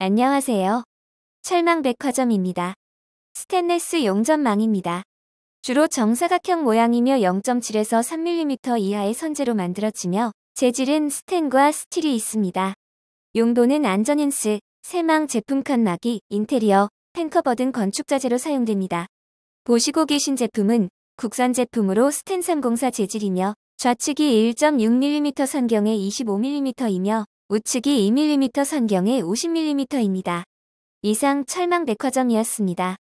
안녕하세요. 철망백화점입니다. 스테인레스 용접망입니다. 주로 정사각형 모양이며 0.7에서 3mm 이하의 선재로 만들어지며 재질은 스텐과 스틸이 있습니다. 용도는 안전인스, 세망 제품칸 막이, 인테리어, 탱커버 등 건축자재로 사용됩니다. 보시고 계신 제품은 국산 제품으로 스텐 304 재질이며 좌측이 1.6mm 선경에 25mm이며 우측이 2mm 상경에 50mm입니다. 이상 철망백화점이었습니다.